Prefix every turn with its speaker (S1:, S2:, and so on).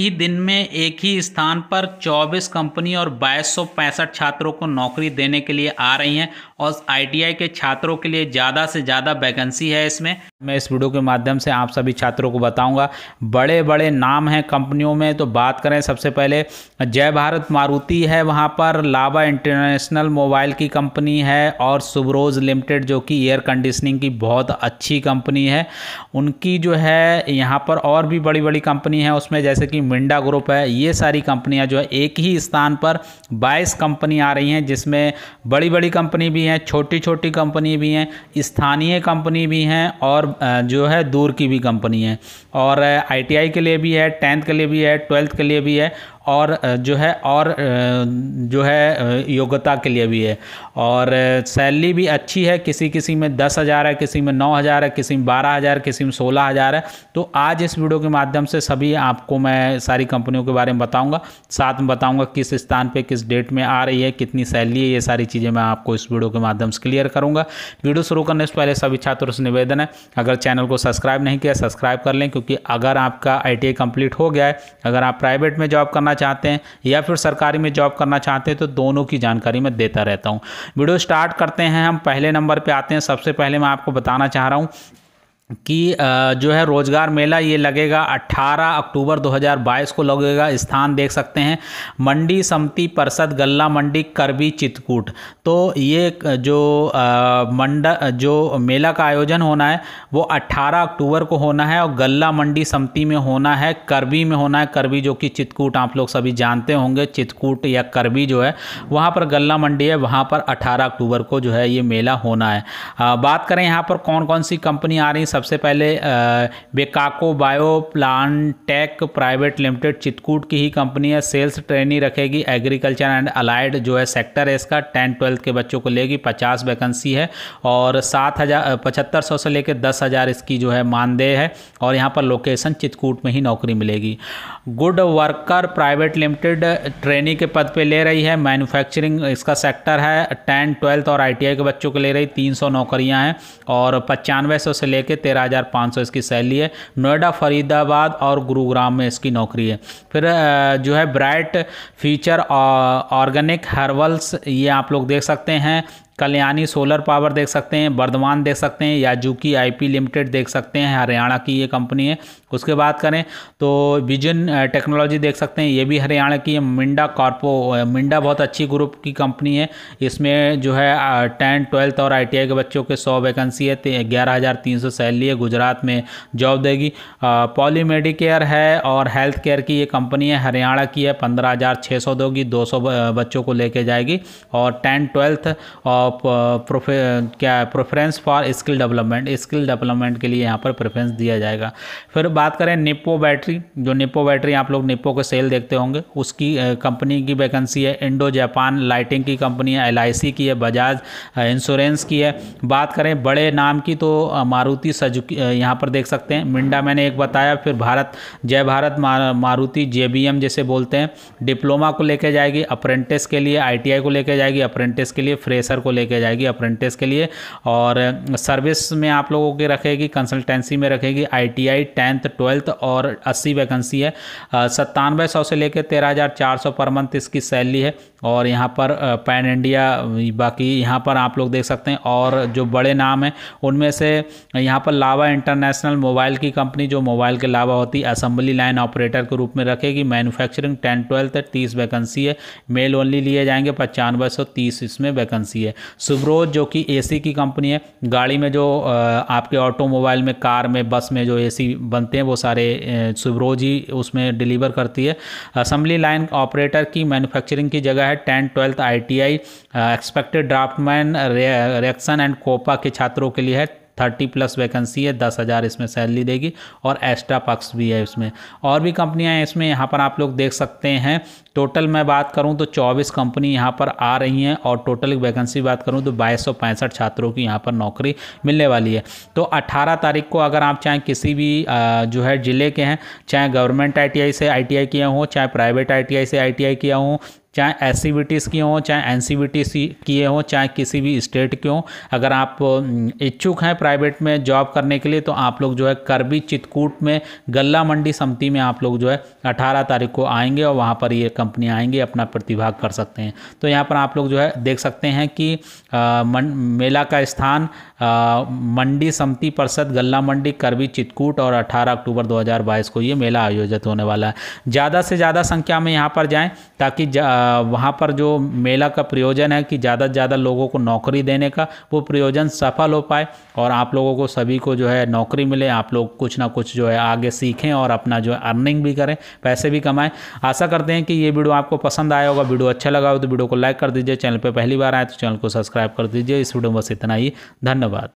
S1: ही दिन में एक ही स्थान पर 24 कंपनी और बाईस छात्रों को नौकरी देने के लिए आ रही हैं और आईटीआई के छात्रों के लिए ज़्यादा से ज़्यादा वैकेंसी है इसमें मैं इस वीडियो के माध्यम से आप सभी छात्रों को बताऊंगा बड़े बड़े नाम हैं कंपनियों में तो बात करें सबसे पहले जय भारत मारुति है वहाँ पर लावा इंटरनेशनल मोबाइल की कंपनी है और सुबरोज लिमिटेड जो कि एयर कंडीशनिंग की बहुत अच्छी कंपनी है उनकी जो है यहाँ पर और भी बड़ी बड़ी कंपनी है उसमें जैसे कि मिंडा ग्रुप है ये सारी कंपनियां जो है एक ही स्थान पर 22 कंपनी आ रही हैं जिसमें बड़ी बड़ी कंपनी भी हैं छोटी छोटी कंपनी भी हैं स्थानीय कंपनी भी हैं और जो है दूर की भी कंपनी है और आईटीआई के लिए भी है टेंथ के लिए भी है ट्वेल्थ के लिए भी है और जो है और जो है योग्यता के लिए भी है और सैलरी भी अच्छी है किसी किसी में दस हज़ार है किसी में नौ हज़ार है किसी में बारह हज़ार किसी में सोलह हज़ार है तो आज इस वीडियो के माध्यम से सभी आपको मैं सारी कंपनियों के बारे में बताऊँगा साथ में बताऊँगा किस स्थान पर किस डेट में आ रही है कितनी सैलरी है ये सारी चीज़ें मैं आपको इस वीडियो के माध्यम से क्लियर करूँगा वीडियो शुरू करने से पहले सभी छात्रों से निवेदन है अगर चैनल को सब्सक्राइब नहीं किया सब्सक्राइब कर लें क्योंकि अगर आपका आई टी कंप्लीट हो गया है अगर आप प्राइवेट में जॉब करना करना चाहते हैं या फिर सरकारी में जॉब करना चाहते हैं तो दोनों की जानकारी मैं देता रहता हूँ वीडियो स्टार्ट करते हैं हम पहले नंबर पर आते हैं सबसे पहले मैं आपको बताना चाह रहा हूँ कि जो है रोज़गार मेला ये लगेगा 18 अक्टूबर 2022 को लगेगा स्थान देख सकते हैं मंडी समिति परिषद गल्ला मंडी करबी चितकूट तो ये जो मंड जो मेला का आयोजन होना है वो 18 अक्टूबर को होना है और गल्ला मंडी समिति में होना है करबी में होना है करबी जो कि चितकूट आप लोग सभी जानते होंगे चितकूट या करबी जो है वहाँ पर गल्ला मंडी है वहाँ पर अठारह अक्टूबर को जो है ये मेला होना है बात करें यहाँ पर कौन कौन सी कंपनी आ रही सब सबसे पहले बेकाको bio plan tech private limited Chitrakoot की ही कंपनी है सेल्स ट्रेनी रखेगी एग्रीकल्चर एंड अलाइड जो है सेक्टर है इसका टेन ट्वेल्थ के बच्चों को लेगी पचास वैकेंसी है और सात हज़ार पचहत्तर सौ से लेकर दस हज़ार इसकी जो है मानदेय है और यहाँ पर लोकेशन चितकूट में ही नौकरी मिलेगी good worker private limited training के पद पर ले रही है मैन्युफैक्चरिंग इसका सेक्टर है टेंथ ट्वेल्थ और आईटीआई के बच्चों को ले रही तीन सौ नौकरियाँ हैं और पचानवे सौ से लेकर तेरह हज़ार सौ इसकी सैलरी है नोएडा फरीदाबाद और गुरुग्राम में इसकी नौकरी है फिर जो है ब्राइट फ्यूचर ऑर्गेनिक हर्बल्स ये आप लोग देख सकते हैं कल्याणी सोलर पावर देख सकते हैं बर्धमान देख सकते हैं याजूकी आईपी लिमिटेड देख सकते हैं हरियाणा की ये कंपनी है उसके बात करें तो विजन टेक्नोलॉजी देख सकते हैं ये भी हरियाणा की मिंडा कॉर्पो मिंडा बहुत अच्छी ग्रुप की कंपनी है इसमें जो है टेंथ ट्वेल्थ और आई के बच्चों के सौ वैकेंसी है ग्यारह हज़ार तीन सौ सैलरी है गुजरात में जॉब देगी पॉली मेडिकेयर है और हेल्थ केयर की ये कंपनी है हरियाणा की है पंद्रह हज़ार छः सौ दोगी दो सौ बच्चों को लेके जाएगी और टेंथ ट्वेल्थ और प्रोफे क्या है preference for skill development skill development के लिए यहाँ पर प्रेफरेंस दिया जाएगा फिर बात करें निप्पो बैटरी जो निप्पो बैटरी आप लोग निप्पो के सेल देखते होंगे उसकी कंपनी की वैकेंसी है इंडो जापान लाइटिंग की कंपनी है एल की है बजाज इंश्योरेंस की है बात करें बड़े नाम की तो मारुति सजुकी यहाँ पर देख सकते हैं मिंडा मैंने एक बताया फिर भारत जय भारत मारुति जे जैसे बोलते हैं डिप्लोमा को लेकर जाएगी अप्रेंटिस के लिए आई को लेकर जाएगी अप्रेंटिस के लिए फ्रेशर को लेके जाएगी अप्रेंटिस के लिए और सर्विस में आप लोगों की रखेगी कंसल्टेंसी में रखेगी I T I tenth twelfth और अस्सी वैकेंसी है सत्तानवे सौ से लेकर तेरह हज़ार चार सौ पर मंथ इसकी सैलरी है और यहाँ पर पैन इंडिया बाकी यहाँ पर आप लोग देख सकते हैं और जो बड़े नाम हैं उनमें से यहाँ पर लावा इंटरनेशनल मोबाइल की कंपनी जो मोबाइल के लावा होती है असम्बली लाइन ऑपरेटर के रूप में रखेगी मैन्युफैक्चरिंग टेन ट्वेल्थ तीस वैकेंसी है मेल ओनली लिए जाएंगे पचानवे सौ तीस इसमें वैकेंसी है सुब्रोज जो कि एसी की कंपनी है गाड़ी में जो आपके ऑटोमोबाइल में कार में बस में जो एसी बनते हैं वो सारे सुब्रोज ही उसमें डिलीवर करती है असम्बली लाइन ऑपरेटर की मैन्युफैक्चरिंग की जगह है tenth twelfth I expected draftsman reaction and COPA के छात्रों के लिए है थर्टी प्लस वैकेंसी है दस हज़ार इसमें सैलरी देगी और एक्स्ट्रा पक्स भी है इसमें और भी कंपनियां हैं इसमें यहाँ पर आप लोग देख सकते हैं टोटल मैं बात करूँ तो चौबीस कंपनी यहाँ पर आ रही हैं और टोटल वैकेंसी बात करूँ तो बाईस छात्रों की यहाँ पर नौकरी मिलने वाली है तो अट्ठारह तारीख को अगर आप चाहें किसी भी जो है ज़िले के हैं चाहे गवर्नमेंट आई से आई किया हों चाहे प्राइवेट आई से आई किया हों चाहे एस की हों चाहे एन किए हों चाहे किसी भी स्टेट के हों अगर आप इच्छुक हैं प्राइवेट में जॉब करने के लिए तो आप लोग जो है करबी चितकूट में गल्ला मंडी समिति में आप लोग जो है अठारह तारीख को आएंगे और वहाँ पर ये कंपनी आएंगे अपना प्रतिभाग कर सकते हैं तो यहाँ पर आप लोग जो है देख सकते हैं कि आ, मन, मेला का स्थान मंडी समिति परिषद गल्ला मंडी करवी चितकूट और 18 अक्टूबर 2022 को ये मेला आयोजित होने वाला है ज़्यादा से ज़्यादा संख्या में यहाँ पर जाएं ताकि जा, वहाँ पर जो मेला का प्रयोजन है कि ज़्यादा से ज़्यादा लोगों को नौकरी देने का वो प्रयोजन सफल हो पाए और आप लोगों को सभी को जो है नौकरी मिले आप लोग कुछ ना कुछ जो है आगे सीखें और अपना जो है अर्निंग भी करें पैसे भी कमाएं आशा करते हैं कि ये वीडियो आपको पसंद आया होगा वीडियो अच्छा लगा हो तो वीडियो को लाइक कर दीजिए चैनल पर पहली बार आए तो चैनल को सब्सक्राइब कर दीजिए इस वीडियो में बस इतना ही धन्यवाद धन्यवाद